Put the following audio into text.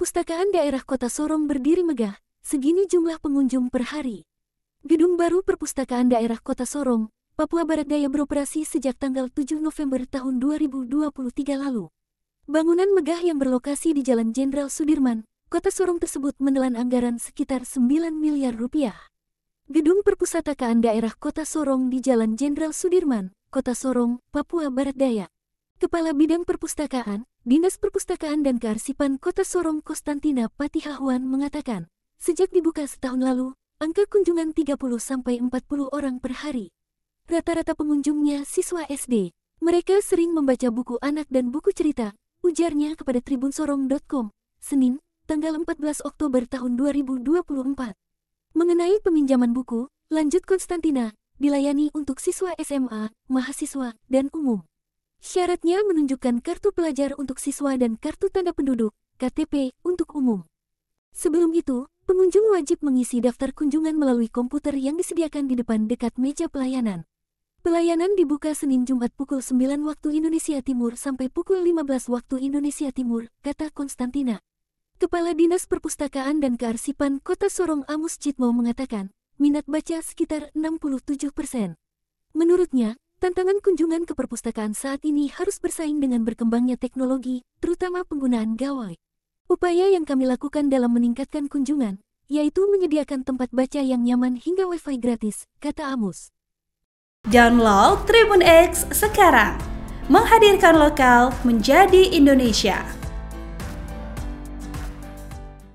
Perpustakaan daerah kota Sorong berdiri megah, segini jumlah pengunjung per hari. Gedung baru Perpustakaan daerah kota Sorong, Papua Barat Daya beroperasi sejak tanggal 7 November tahun 2023 lalu. Bangunan megah yang berlokasi di Jalan Jenderal Sudirman, kota Sorong tersebut menelan anggaran sekitar 9 miliar rupiah. Gedung Perpustakaan Daerah Kota Sorong di Jalan Jenderal Sudirman, Kota Sorong, Papua Barat Daya. Kepala Bidang Perpustakaan, Dinas Perpustakaan dan Kearsipan Kota Sorong Konstantina Patihahuan mengatakan, sejak dibuka setahun lalu, angka kunjungan 30-40 orang per hari. Rata-rata pengunjungnya siswa SD. Mereka sering membaca buku anak dan buku cerita, ujarnya kepada tribunsorong.com, Senin, tanggal 14 Oktober tahun 2024. Mengenai peminjaman buku, lanjut Konstantina, dilayani untuk siswa SMA, mahasiswa, dan umum. Syaratnya menunjukkan kartu pelajar untuk siswa dan kartu tanda penduduk, KTP, untuk umum. Sebelum itu, pengunjung wajib mengisi daftar kunjungan melalui komputer yang disediakan di depan dekat meja pelayanan. Pelayanan dibuka Senin Jumat pukul 9 waktu Indonesia Timur sampai pukul 15 waktu Indonesia Timur, kata Konstantina. Kepala Dinas Perpustakaan dan Kearsipan Kota Sorong Amus Citmo mengatakan, minat baca sekitar 67 persen. Menurutnya, Tantangan kunjungan ke perpustakaan saat ini harus bersaing dengan berkembangnya teknologi, terutama penggunaan gawai. Upaya yang kami lakukan dalam meningkatkan kunjungan, yaitu menyediakan tempat baca yang nyaman hingga wifi gratis, kata Amus. Download Tribun X sekarang, menghadirkan lokal menjadi Indonesia.